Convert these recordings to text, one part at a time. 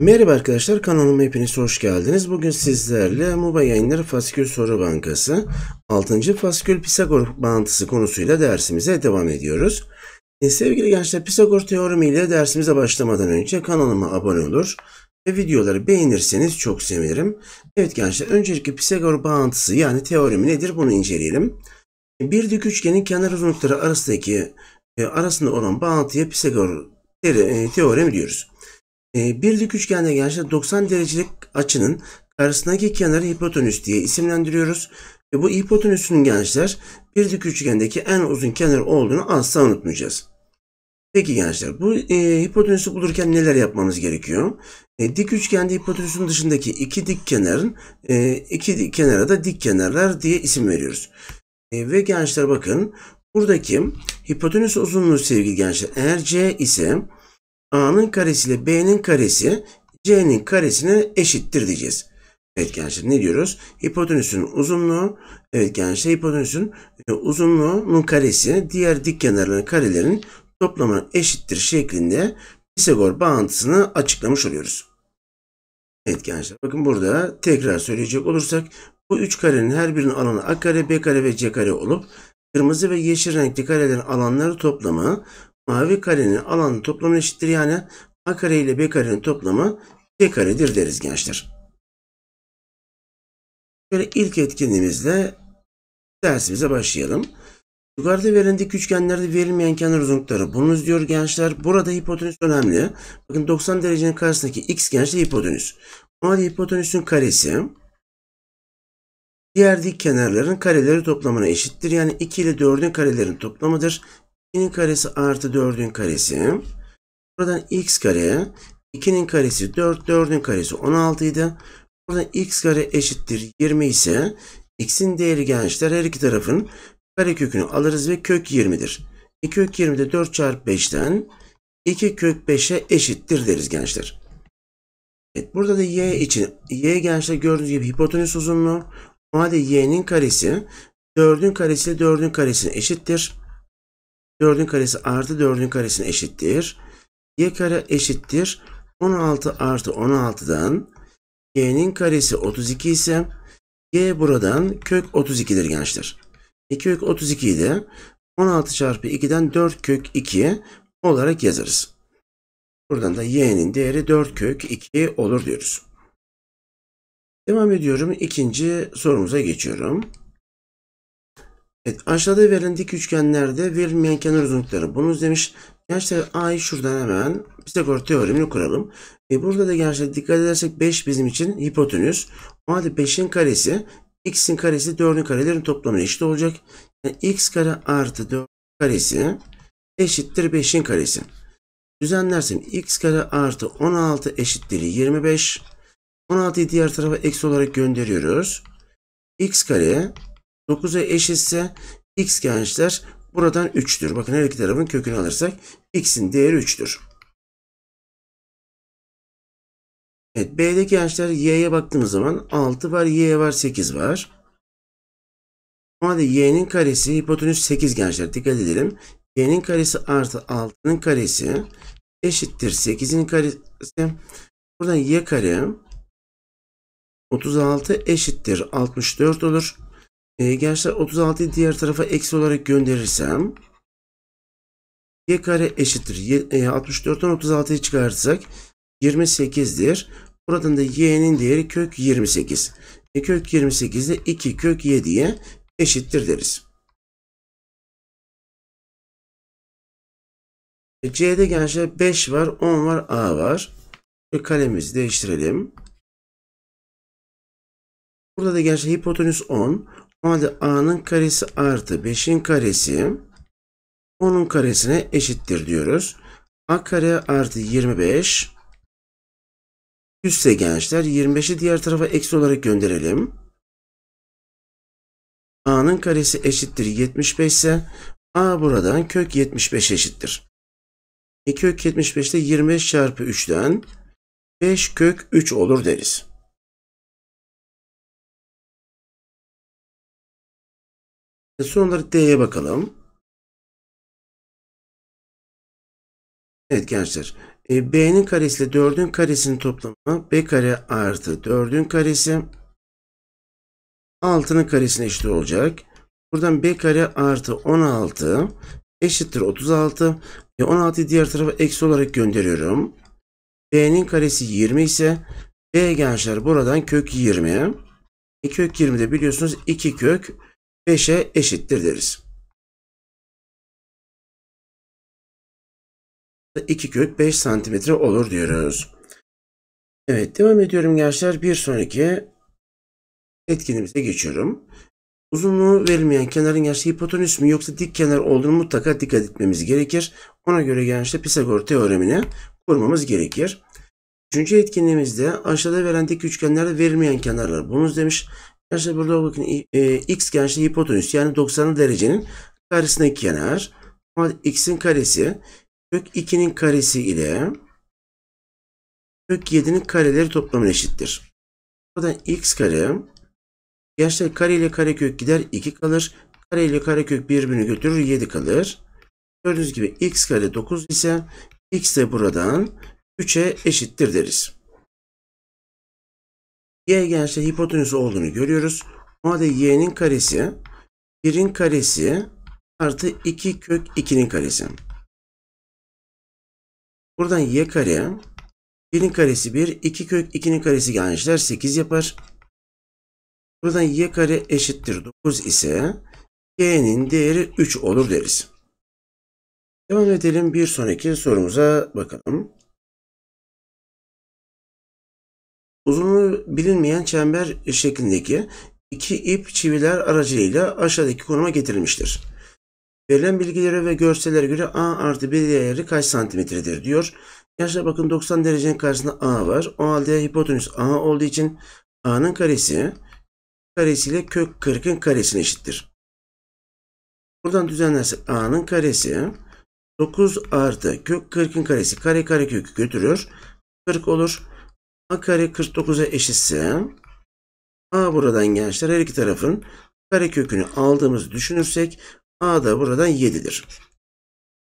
Merhaba arkadaşlar kanalıma hepiniz hoş geldiniz. Bugün sizlerle MOBA yayınları Fasikül Soru Bankası 6. Fasikül Pisagor bağıntısı konusuyla dersimize devam ediyoruz. Ee, sevgili gençler Pisagor teoremi ile dersimize başlamadan önce kanalıma abone olur ve videoları beğenirseniz çok sevinirim. Evet gençler öncelikle Pisagor bağıntısı yani teoremi nedir bunu inceleyelim. E, bir dik üçgenin kenar uzunlukları arasındaki e, arasında olan bağıntıya Pisagor e, teoremi diyoruz. E, bir dik üçgende gerçekten 90 derecelik açının karşısındaki kenarı hipotenüs diye isimlendiriyoruz. Ve bu hipotenüsün gençler bir dik üçgendeki en uzun kenar olduğunu asla unutmayacağız. Peki gençler bu e, hipotenüsü bulurken neler yapmamız gerekiyor? E, dik üçgende hipotenüsün dışındaki iki dik kenarın e, iki dik kenara da dik kenarlar diye isim veriyoruz. Ee, ve gençler bakın buradaki hipotenüs uzunluğu sevgili gençler eğer C ise A'nın karesiyle B'nin karesi C'nin karesine eşittir diyeceğiz. Evet gençler ne diyoruz? Hipotenüsün uzunluğu, evet gençler hipotenüsün e, uzunluğunun karesi diğer dik kenarların karelerin toplamına eşittir şeklinde Pisagor bağıntısını açıklamış oluyoruz. Evet gençler bakın burada tekrar söyleyecek olursak bu üç karenin her birinin alanı A kare, B kare ve C kare olup kırmızı ve yeşil renkli karelerin alanları toplamı mavi karenin alanı toplamına eşittir. Yani A kare ile B karenin toplamı C karedir deriz gençler. Şöyle ilk etkinliğimizle dersimize başlayalım. Yukarıda verilendik üçgenlerde verilmeyen kenar uzunlukları bulunuz diyor gençler. Burada hipotenüs önemli. Bakın 90 derecenin karşısındaki x gençler hipotenüs. Ona hipotenüsün karesi Diğer dik kenarların kareleri toplamına eşittir. Yani 2 ile 4'ün karelerin toplamıdır. 2'nin karesi artı 4'ün karesi. Buradan x kare. 2'nin karesi 4, 4'ün karesi 16 idi. Buradan x kare eşittir 20 ise x'in değeri gençler her iki tarafın kare kökünü alırız ve kök 20'dir. 2 e, kök 20'de 4 çarpı 5'ten 2 kök 5'e eşittir deriz gençler. Evet, burada da y için y gençler gördüğünüz gibi hipotenüs uzunluğu o y'nin karesi 4'ün karesi 4'ün karesine eşittir. 4'ün karesi artı 4'ün karesine eşittir. y kare eşittir. 16 artı 16'dan y'nin karesi 32 ise y buradan kök 32'dir gençler. 2 kök 32 ile 16 çarpı 2'den 4 kök 2 olarak yazarız. Buradan da y'nin değeri 4 kök 2 olur diyoruz. Devam ediyorum. İkinci sorumuza geçiyorum. Evet, aşağıda verilen dik üçgenlerde verilmeyen kenar uzunlukları. Bunu demiş. Gençler A'yı şuradan hemen Pisagor teoremini kuralım. E burada da gençler dikkat edersek 5 bizim için hipotenüs. O halde 5'in karesi x'in karesi 4'ün karelerin toplamına eşit olacak. Yani x kare artı 4 karesi eşittir 5'in karesi. Düzenlersem x kare artı 16 eşittir 25. 16'yı diğer tarafa eksi olarak gönderiyoruz. X kare 9'a eşitse X gençler buradan 3'tür. Bakın her iki tarafın kökünü alırsak X'in değeri 3'tür. Evet B'deki gençler Y'ye baktığımız zaman 6 var Y var 8 var. O Y'nin karesi hipotenüs 8 gençler dikkat edelim. Y'nin karesi artı 6'nın karesi eşittir 8'in karesi. Buradan Y kare 36 eşittir 64 olur. E, gençler 36'yı diğer tarafa eksi olarak gönderirsem y kare eşittir. E, 64'ten 36'yı çıkartırsak 28'dir. Buradan da y'nin değeri kök 28. E, kök 28 de 2 kök 7'ye eşittir deriz. E, C'de gençler 5 var, 10 var, A var. E, kalemizi değiştirelim. Burada da gerçi hipotenüs 10. O halde A'nın karesi artı 5'in karesi 10'un karesine eşittir diyoruz. A kare artı 25 üstse gençler 25'i diğer tarafa eksi olarak gönderelim. A'nın karesi eşittir 75 ise A buradan kök 75 eşittir. 2 e kök 75'te 25 çarpı 3'ten 5 kök 3 olur deriz. E, son olarak D'ye bakalım. Evet gençler. E, B'nin karesi ile 4'ün karesinin toplamı B kare artı 4'ün karesi 6'nın karesine eşit olacak. Buradan B kare artı 16 eşittir 36. E, 16'yı diğer tarafa eksi olarak gönderiyorum. B'nin karesi 20 ise B gençler buradan kök 20. E, kök 20 de biliyorsunuz 2 kök 5'e eşittir deriz. 2 kök 5 santimetre olur diyoruz. Evet devam ediyorum gençler. Bir sonraki etkinimize geçiyorum. Uzunluğu verilmeyen kenarın gençler hipotenüs mü yoksa dik kenar olduğunu mutlaka dikkat etmemiz gerekir. Ona göre gençler Pisagor teoremini kurmamız gerekir. Üçüncü etkinliğimizde aşağıda verilen dik üçgenlerde verilmeyen kenarlar bulunuz demiş. Arkadaşlar burada bakın e, x gençliği hipotenüs yani 90 derecenin karesindeki kenar. X'in karesi kök 2'nin karesi ile kök 7'nin kareleri toplamına eşittir. Buradan x kare gençler kare ile kare kök gider 2 kalır. Kare ile kare kök birbirini götürür 7 kalır. Gördüğünüz gibi x kare 9 ise x de buradan 3'e eşittir deriz. Y gençte hipotenüs olduğunu görüyoruz. O halde y'nin karesi 1'in karesi artı 2 kök 2'nin karesi. Buradan y kare 1'in karesi 1 2 kök 2'nin karesi gençler 8 yapar. Buradan y kare eşittir 9 ise y'nin değeri 3 olur deriz. Devam edelim bir sonraki sorumuza bakalım. Uzunluğu bilinmeyen çember şeklindeki iki ip çiviler aracılığıyla aşağıdaki konuma getirilmiştir. Verilen bilgilere ve görsellere göre A artı B değeri kaç santimetredir diyor. Gençler bakın 90 derecenin karşısında A var. O halde hipotenüs A olduğu için A'nın karesi karesiyle kök 40'ın karesine eşittir. Buradan düzenlersek A'nın karesi 9 artı kök 40'ın karesi kare kare kökü götürür. 40 olur a kare 49'a eşitse a buradan gençler her iki tarafın kare kökünü aldığımızı düşünürsek a da buradan 7'dir.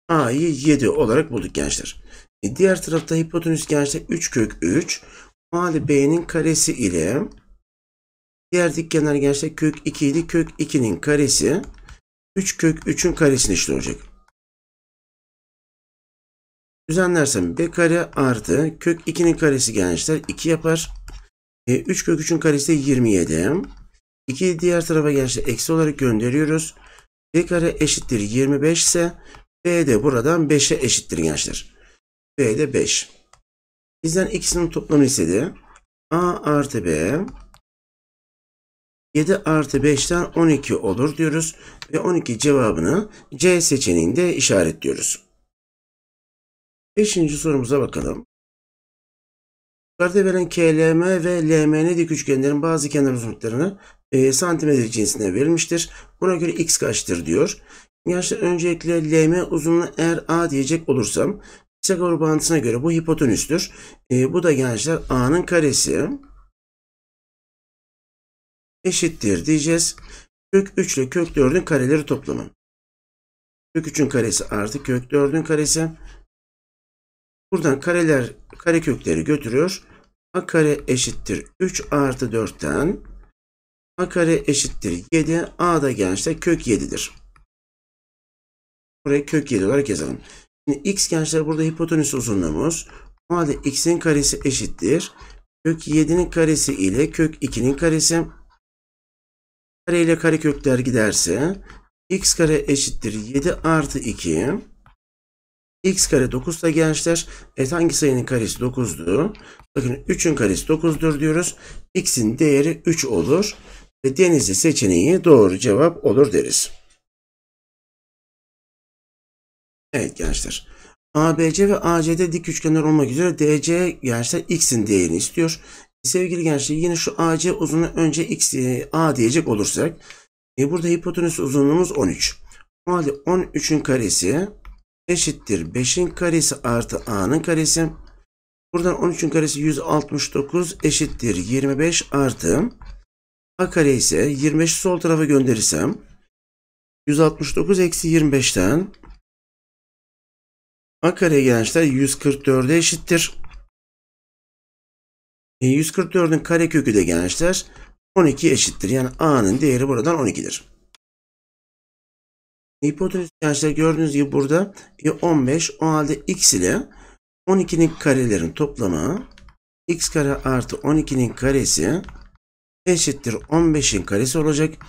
a'yı 7 olarak bulduk gençler. E diğer tarafta hipotenüs gençler 3 kök 3 mali b'nin karesi ile diğer dik kenar gençler kök 2 idi. Kök 2'nin karesi 3 kök 3'ün karesini işte olacak. Düzenlersem b kare artı kök 2'nin karesi gençler 2 yapar. E, 3 kök 3'ün karesi de 27. 2'yi diğer tarafa gençler eksi olarak gönderiyoruz. b kare eşittir 25 ise b de buradan 5'e eşittir gençler. b de 5. Bizden ikisinin toplamı istedi. a artı b 7 artı 5'ten 12 olur diyoruz ve 12 cevabını C seçeneğinde işaretliyoruz. Beşinci sorumuza bakalım. Yukarıda verilen KLM ve LMN dik üçgenlerin bazı kenar uzunluklarını e, santimetre cinsine verilmiştir. Buna göre x kaçtır diyor. Gençler öncelikle LM uzunluğu eğer A diyecek olursam Pisagor bağıntısına göre bu hipotenüstür. E, bu da gençler A'nın karesi eşittir diyeceğiz. Kök 3 ile kök 4'ün kareleri toplamı. Kök 3'ün karesi artı kök 4'ün karesi Buradan kareler karekökleri götürüyor. A kare eşittir 3 artı 4'ten. A kare eşittir 7. A da gençte kök 7'dir. Buraya kök 7 olarak yazalım. Şimdi x gençler burada hipotenüs uzunluğumuz. O halde x'in karesi eşittir. Kök 7'nin karesi ile kök 2'nin karesi. Kare ile kare kökler giderse x kare eşittir 7 artı 2 x kare 9 da gençler evet hangi sayının karesi 9'du? Bakın 3'ün karesi 9'dur diyoruz. x'in değeri 3 olur. Ve denizli seçeneği doğru cevap olur deriz. Evet gençler. ABC ve AC'de dik üçgenler olmak üzere DC gençler x'in değerini istiyor. Sevgili gençler yine şu AC uzunluğu önce x e, a diyecek olursak e burada hipotenüs uzunluğumuz 13. O halde 13'ün karesi eşittir 5'in karesi artı a'nın karesi. Buradan 13'ün karesi 169 eşittir 25 artı a kare ise 25'i sol tarafa gönderirsem 169 eksi 25'ten a kare gençler işler 144'e eşittir. E 144'ün kare kökü de gençler 12 eşittir. Yani a'nın değeri buradan 12'dir. Hipotenüs gençler gördüğünüz gibi burada 15. E, o halde x ile 12'nin karelerin toplamı x kare artı 12'nin karesi eşittir 15'in karesi olacak.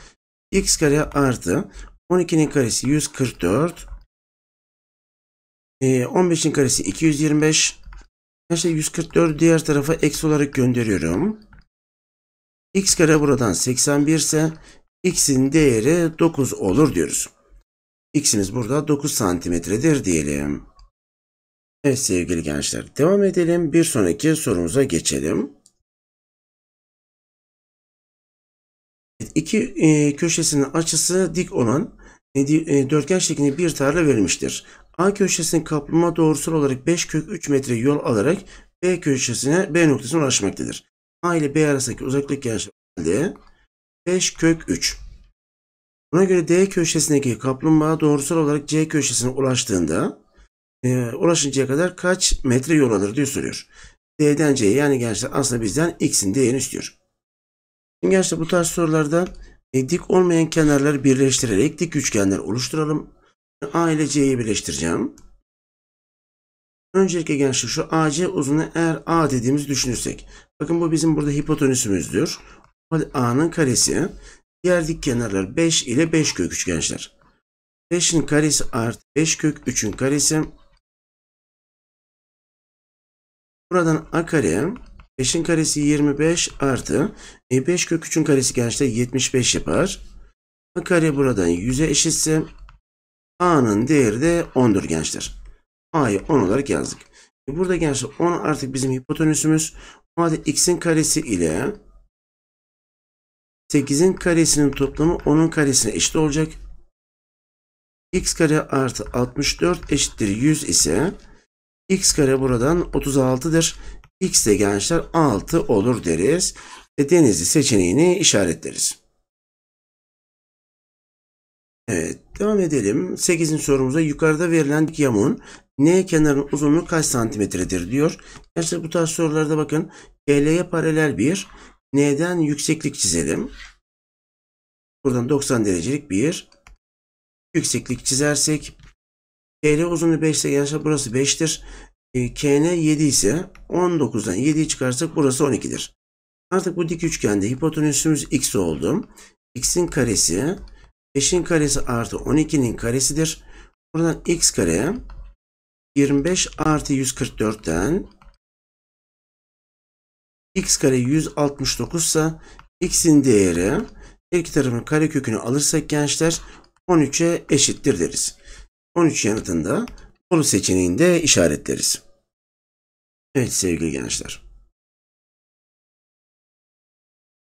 x kare artı 12'nin karesi 144. 15'in e, karesi 225. Gençler 144 diğer tarafa eksi olarak gönderiyorum. x kare buradan 81 ise x'in değeri 9 olur diyoruz. X'imiz burada 9 santimetredir diyelim. Evet sevgili gençler devam edelim. Bir sonraki sorumuza geçelim. İki e, köşesinin açısı dik olan e, e, dörtgen şeklinde bir tarla verilmiştir. A köşesinin kaplama doğrusal olarak 5 kök 3 metre yol alarak B köşesine B noktasına ulaşmaktadır. A ile B arasındaki uzaklık gençler 5 kök 3. Buna göre D köşesindeki kaplumbağa doğrusal olarak C köşesine ulaştığında e, ulaşıncaya kadar kaç metre yol alır diye soruyor. D'den C'ye yani gençler aslında bizden X'in değerini istiyor. Şimdi gençler bu tarz sorularda e, dik olmayan kenarları birleştirerek dik üçgenler oluşturalım. A ile C'yi birleştireceğim. Öncelikle gençler şu AC uzunluğu eğer A dediğimiz düşünürsek. Bakın bu bizim burada hipotenüsümüzdür. A'nın karesi. Diğer dik kenarlar 5 ile 5 kök 3 gençler. 5'in karesi artı 5 kök 3'ün karesi. Buradan a kare 5'in karesi 25 artı e 5 kök 3'ün karesi gençler 75 yapar. A kare buradan 100'e eşitse a'nın değeri de 10'dur gençler. a'yı 10 olarak yazdık. E, burada gençler 10 artık bizim hipotenüsümüz. O halde x'in karesi ile 8'in karesinin toplamı 10'un karesine eşit olacak. x kare artı 64 eşittir 100 ise x kare buradan 36'dır. x de gençler 6 olur deriz. Ve denizli seçeneğini işaretleriz. Evet devam edelim. 8'in sorumuza yukarıda verilen yamuğun N kenarının uzunluğu kaç santimetredir diyor. Gerçi bu tarz sorularda bakın GL'ye paralel bir N'den yükseklik çizelim. Buradan 90 derecelik bir yükseklik çizersek TL uzunluğu 5 ise gençler burası 5'tir. KN 7 ise 19'dan 7'yi çıkarsak burası 12'dir. Artık bu dik üçgende hipotenüsümüz x oldu. x'in karesi 5'in karesi artı 12'nin karesidir. Buradan x kare 25 artı 144'ten x kare 169 ise x'in değeri her iki tarafın kare kökünü alırsak gençler 13'e eşittir deriz. 13 yanıtında doğru seçeneğinde işaretleriz. Evet sevgili gençler.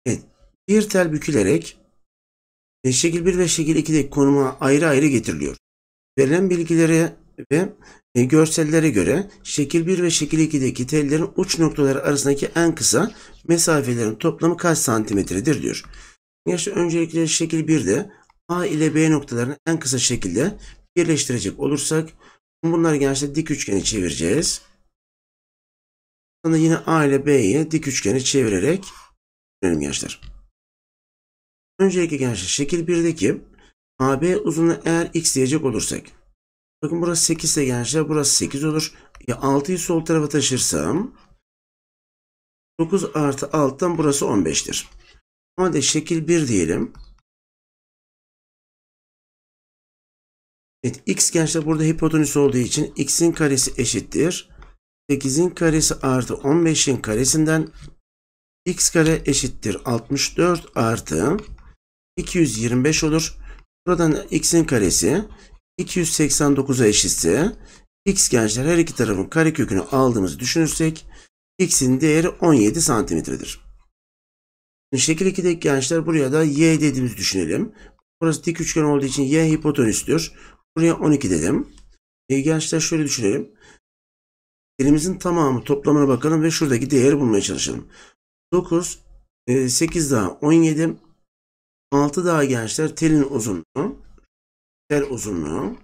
Evet, bir tel bükülerek şekil 1 ve şekil 2'deki konuma ayrı ayrı getiriliyor. Verilen bilgilere ve e, görsellere göre şekil 1 ve şekil 2'deki tellerin uç noktaları arasındaki en kısa mesafelerin toplamı kaç santimetredir diyor. Gençler öncelikle şekil 1'de A ile B noktalarını en kısa şekilde birleştirecek olursak bunları gençler dik üçgeni çevireceğiz. Sonra yine A ile B'ye dik üçgeni çevirerek düşünelim gençler. Öncelikle gençler şekil 1'deki AB uzunluğu eğer x diyecek olursak Bakın burası 8 ise gençler burası 8 olur. Ya 6'yı sol tarafa taşırsam 9 artı 6'dan burası 15'tir. Ama de şekil 1 diyelim. Evet x gençler burada hipotenüs olduğu için x'in karesi eşittir. 8'in karesi artı 15'in karesinden x kare eşittir 64 artı 225 olur. Buradan x'in karesi 289'a eşitse x gençler her iki tarafın karekökünü aldığımızı düşünürsek x'in değeri 17 santimetredir. Şekil 2'de gençler buraya da y dediğimizi düşünelim. Burası dik üçgen olduğu için y hipotenüstür. Buraya 12 dedim. E gençler şöyle düşünelim. Elimizin tamamı toplamına bakalım ve şuradaki değeri bulmaya çalışalım. 9, 8 e, daha 17, 6 daha gençler telin uzunluğu. Tel uzunluğu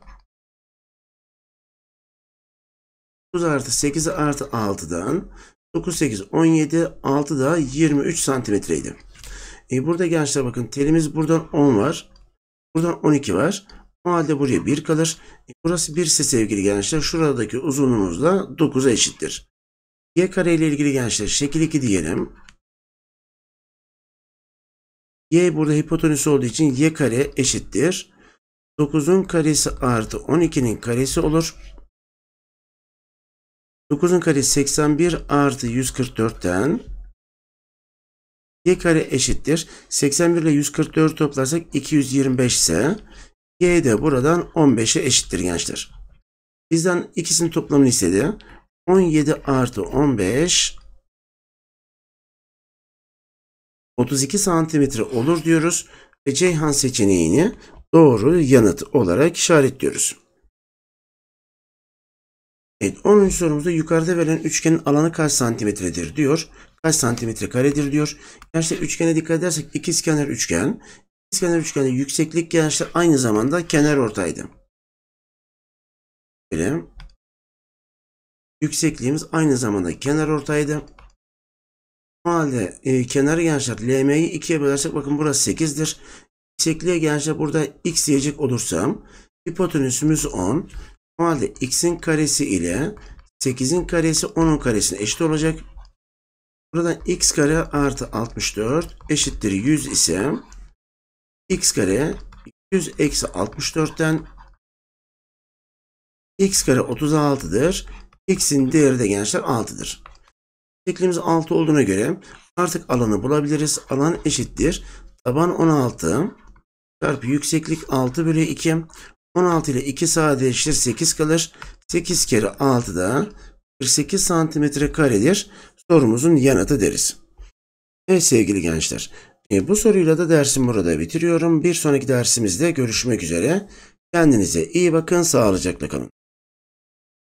9 artı 8 artı 6'dan 9, 8, 17, 6 da 23 santimetreydi. E burada gençler bakın telimiz buradan 10 var. Buradan 12 var. O halde buraya 1 kalır. E burası 1 ise sevgili gençler şuradaki uzunluğumuz da 9'a eşittir. Y kare ile ilgili gençler şekil 2 diyelim. Y burada hipotenüs olduğu için y kare eşittir. 9'un karesi artı 12'nin karesi olur. 9'un karesi 81 artı 144'ten y kare eşittir. 81 ile 144 toplarsak 225 ise y de buradan 15'e eşittir gençler. Bizden ikisinin toplamını istedi. 17 artı 15 32 santimetre olur diyoruz ve Ceyhan seçeneğini doğru yanıt olarak işaretliyoruz. Evet 10. sorumuzda yukarıda verilen üçgenin alanı kaç santimetredir diyor. Kaç santimetre karedir diyor. Gerçi üçgene dikkat edersek ikizkenar üçgen. İkizkenar üçgenin yükseklik gençler aynı zamanda kenar ortaydı. Böyle. Yüksekliğimiz aynı zamanda kenar ortaydı. O halde e, kenarı gençler LM'yi 2'ye bölersek bakın burası 8'dir. Şekliye gelince burada x diyecek olursam hipotenüsümüz 10. Normalde x'in karesi ile 8'in karesi 10'un karesine eşit olacak. Buradan x kare artı 64 eşittir 100 ise x kare 100 eksi 64'ten x kare 36'dır. x'in değeri de gençler 6'dır. Şeklimiz 6 olduğuna göre artık alanı bulabiliriz. Alan eşittir. Taban 16 çarpı yükseklik 6 bölü 2. 16 ile 2 sadeleştir 8 kalır. 8 kere 6 da 48 santimetre karedir. Sorumuzun yanıtı deriz. Evet sevgili gençler. E, bu soruyla da dersim burada bitiriyorum. Bir sonraki dersimizde görüşmek üzere. Kendinize iyi bakın, sağlıcakla kalın.